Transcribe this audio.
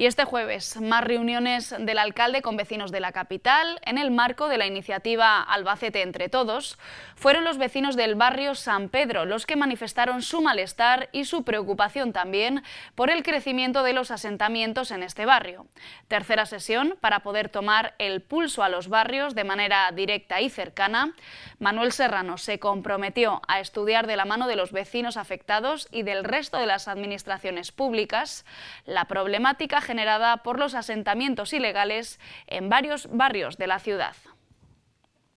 Y este jueves, más reuniones del alcalde con vecinos de la capital en el marco de la iniciativa Albacete entre Todos. Fueron los vecinos del barrio San Pedro los que manifestaron su malestar y su preocupación también por el crecimiento de los asentamientos en este barrio. Tercera sesión para poder tomar el pulso a los barrios de manera directa y cercana. Manuel Serrano se comprometió a estudiar de la mano de los vecinos afectados y del resto de las administraciones públicas la problemática generada por los asentamientos ilegales en varios barrios de la ciudad.